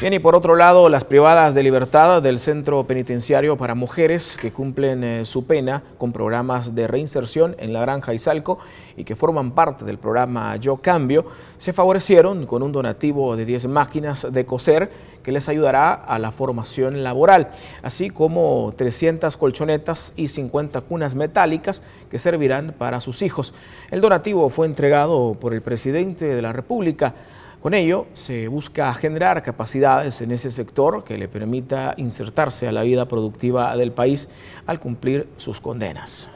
Bien, y por otro lado, las privadas de libertad del Centro Penitenciario para Mujeres que cumplen eh, su pena con programas de reinserción en la Granja Salco y que forman parte del programa Yo Cambio, se favorecieron con un donativo de 10 máquinas de coser que les ayudará a la formación laboral, así como 300 colchonetas y 50 cunas metálicas que servirán para sus hijos. El donativo fue entregado por el presidente de la República con ello, se busca generar capacidades en ese sector que le permita insertarse a la vida productiva del país al cumplir sus condenas.